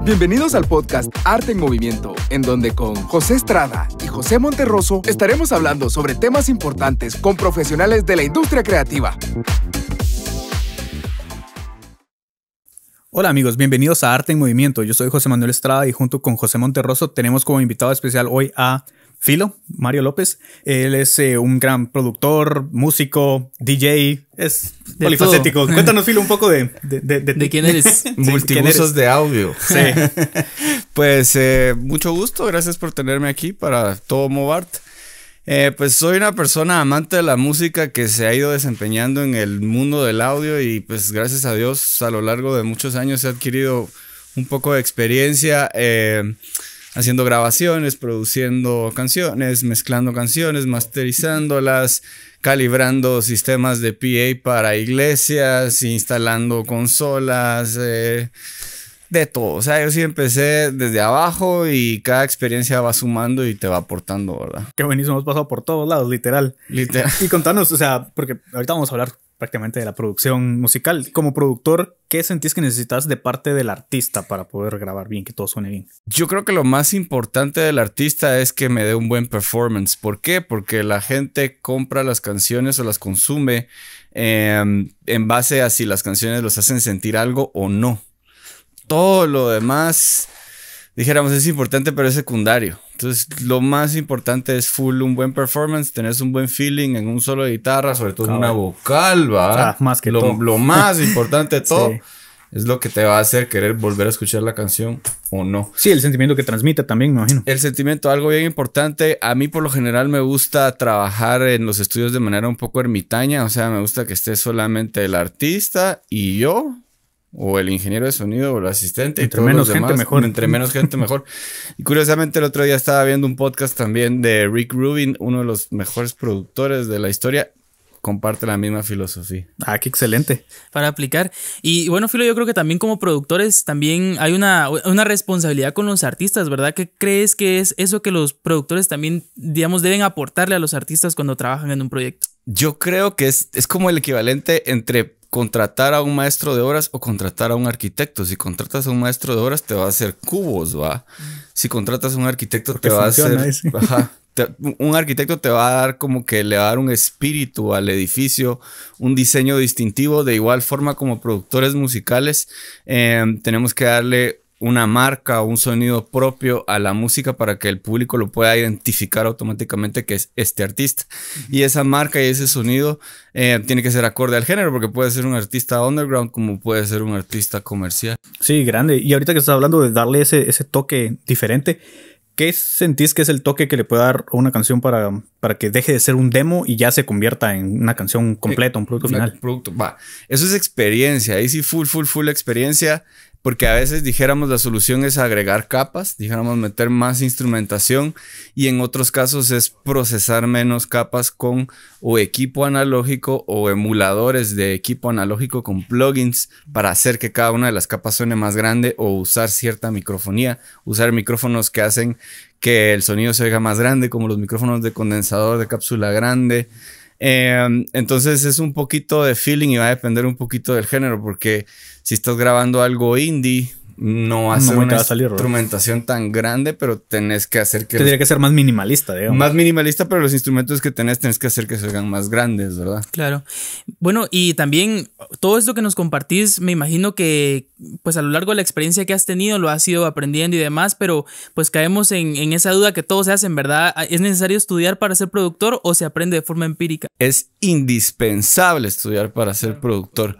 Bienvenidos al podcast Arte en Movimiento, en donde con José Estrada y José Monterroso estaremos hablando sobre temas importantes con profesionales de la industria creativa. Hola amigos, bienvenidos a Arte en Movimiento. Yo soy José Manuel Estrada y junto con José Monterroso tenemos como invitado especial hoy a Filo, Mario López. Él es eh, un gran productor, músico, DJ, es polifacético. Cuéntanos, Filo, un poco de... ¿De, de, quién eres? Multiusos de audio. Sí. pues eh, mucho gusto, gracias por tenerme aquí para Todo Movart. Eh, pues soy una persona amante de la música que se ha ido desempeñando en el mundo del audio y pues gracias a Dios a lo largo de muchos años he adquirido un poco de experiencia eh, haciendo grabaciones, produciendo canciones, mezclando canciones, masterizándolas, calibrando sistemas de PA para iglesias, instalando consolas. Eh, de todo. O sea, yo sí empecé desde abajo y cada experiencia va sumando y te va aportando, ¿verdad? Qué buenísimo, hemos pasado por todos lados, literal. Literal. Y contanos, o sea, porque ahorita vamos a hablar prácticamente de la producción musical. Como productor, ¿qué sentís que necesitas de parte del artista para poder grabar bien, que todo suene bien? Yo creo que lo más importante del artista es que me dé un buen performance. ¿Por qué? Porque la gente compra las canciones o las consume em, en base a si las canciones los hacen sentir algo o no todo lo demás, dijéramos, es importante, pero es secundario. Entonces, lo más importante es full un buen performance, tener un buen feeling en un solo de guitarra, sobre todo en una vocal, va. más que lo, todo. Lo más importante de todo. Es lo que te va a hacer querer volver a escuchar la canción o no. Sí, el sentimiento que transmite también, me imagino. El sentimiento, algo bien importante. A mí por lo general me gusta trabajar en los estudios de manera un poco ermitaña, o sea, me gusta que esté solamente el artista y yo, o el ingeniero de sonido o el asistente. Entre menos gente mejor. Entre menos gente mejor. Y curiosamente el otro día estaba viendo un podcast también de Rick Rubin, uno de los mejores productores de la historia. Comparte la misma filosofía. Ah, qué excelente. Para aplicar. Y bueno, Filo, yo creo que también como productores también hay una, una responsabilidad con los artistas, ¿verdad? ¿Qué crees que es eso que los productores también, digamos, deben aportarle a los artistas cuando trabajan en un proyecto? Yo creo que es, es como el equivalente entre contratar a un maestro de obras o contratar a un arquitecto. Si contratas a un maestro de obras, te va a hacer cubos, ¿va? Si contratas a un arquitecto, te va a hacer... un arquitecto te va a dar como que le va a dar un espíritu al edificio, un diseño distintivo. De igual forma como productores musicales, em, tenemos que darle una marca o un sonido propio a la música para que el público lo pueda identificar automáticamente que es este artista. Y esa marca y ese sonido eh, tiene que ser acorde al género, porque puede ser un artista underground como puede ser un artista comercial. Sí, grande. Y ahorita que estás hablando de darle ese, ese toque diferente, ¿qué sentís que es el toque que le puede dar una canción para, para que deje de ser un demo y ya se convierta en una canción completa, un producto eh, final? Producto, va. Eso es experiencia, ahí sí, full, full, full experiencia porque a veces dijéramos la solución es agregar capas, dijéramos meter más instrumentación y en otros casos es procesar menos capas con o equipo analógico o emuladores de equipo analógico con plugins para hacer que cada una de las capas suene más grande o usar cierta microfonía, usar micrófonos que hacen que el sonido se oiga más grande como los micrófonos de condensador de cápsula grande. Em, entonces es un poquito de feeling y va a depender un poquito del género, porque si estás grabando algo indie Ah, no hacer una instrumentación tan grande, pero tenés que hacer que... Tendría que ser más minimalista, digamos. Más minimalista, pero los instrumentos que tenés tenés que hacer que se más grandes, ¿verdad? Claro. Bueno, y también todo esto que nos compartís, me imagino que pues a lo largo de la experiencia que has tenido lo has ido aprendiendo y demás, pero pues caemos en, en esa duda que todos se hacen, ¿verdad? Ah, ¿Es necesario estudiar para ser productor o se aprende de forma empírica? Es indispensable estudiar para ser productor.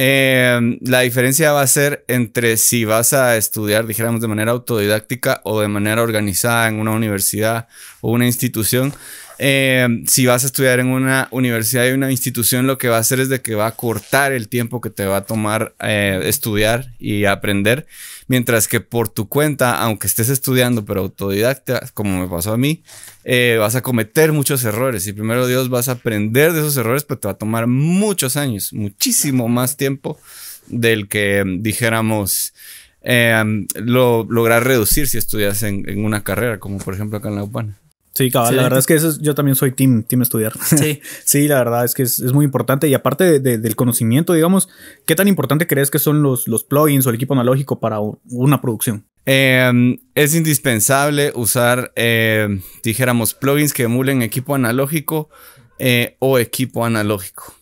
Em, la diferencia va a ser entre si vas a estudiar, dijéramos, de manera autodidáctica o de manera organizada en una universidad o una institución. Eh, si vas a estudiar en una universidad y una institución, lo que va a hacer es de que va a cortar el tiempo que te va a tomar eh, estudiar y aprender, mientras que por tu cuenta, aunque estés estudiando pero autodidacta, como me pasó a mí, eh, vas a cometer muchos errores y primero Dios vas a aprender de esos errores, pero te va a tomar muchos años, muchísimo más tiempo del que mm, dijéramos. lo lograr reducir si estudias en, en, una carrera, como por ejemplo acá en La Upana. Sí, la verdad es que yo también soy team, team estudiar. Sí. sí, la verdad es que es, muy importante. Y aparte del conocimiento, digamos, ¿qué tan importante crees que son los, los plugins o el equipo analógico para una producción? Em, es indispensable usar, eh, dijéramos, plugins que emulen equipo analógico eh, o equipo analógico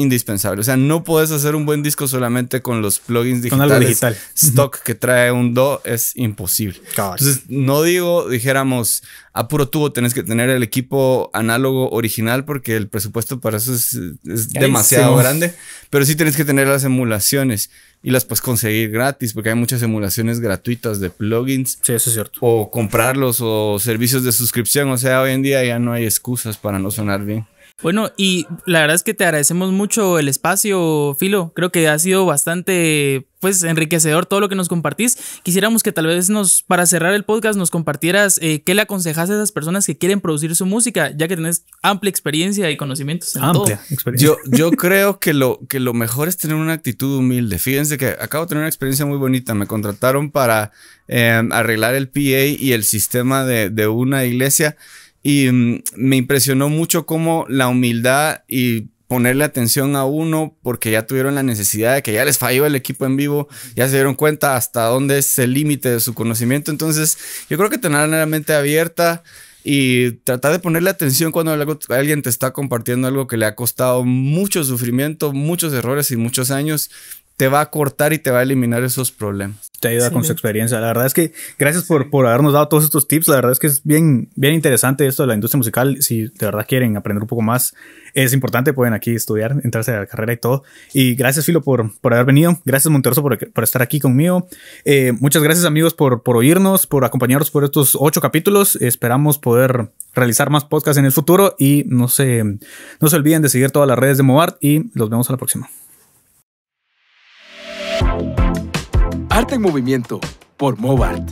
indispensable. O sea, no puedes hacer un buen disco solamente con los plugins digitales. Con algo digital. Stock que trae un Do es imposible. Entonces, no digo, dijéramos, a puro tubo tenés que tener el equipo análogo original porque el presupuesto para eso es, demasiado grande. Pero sí tienes que tener las emulaciones y las puedes conseguir gratis porque hay muchas emulaciones gratuitas de plugins. Sí, eso es cierto. O comprarlos o servicios de suscripción. O sea, hoy en día ya no hay excusas para no sonar bien. Bueno, y la verdad es que te agradecemos mucho el espacio, Filo. Creo que ha sido bastante, pues, enriquecedor todo lo que nos compartís. Quisiéramos que tal vez nos, para cerrar el podcast, nos compartieras eh, qué le aconsejas a esas personas que quieren producir su música, ya que tenés amplia experiencia y conocimientos. En amplia todo. experiencia. Yo, yo creo que lo, que lo mejor es tener una actitud humilde. Fíjense que acabo de tener una experiencia muy bonita. Me contrataron para eh, arreglar el PA y el sistema de, de una iglesia. Y mm, me impresionó mucho cómo la humildad y ponerle atención a uno porque ya tuvieron la necesidad de que ya les falló el equipo en vivo, ya se dieron cuenta hasta dónde es el límite de su conocimiento. Entonces, yo creo que tener la mente abierta y tratar de ponerle atención cuando alguien te está compartiendo algo que le ha costado mucho sufrimiento, muchos errores y muchos años te va a cortar y te va a eliminar esos problemas. Te ayuda con su experiencia. La verdad es que gracias por, por habernos dado todos estos tips. La verdad es que es bien, bien interesante esto de la industria musical. Si de verdad quieren aprender un poco más, es importante. Pueden aquí estudiar, entrarse a la carrera y todo. Y gracias, Filo, por, por haber venido. Gracias, Monterroso, por, estar aquí conmigo. Eh, muchas gracias, amigos, por, por oírnos, por acompañarnos por estos ocho capítulos. Esperamos poder realizar más podcasts en el futuro y no se, no se olviden de seguir todas las redes de Movart y nos vemos a la próxima. Arte en Movimiento por Mobart.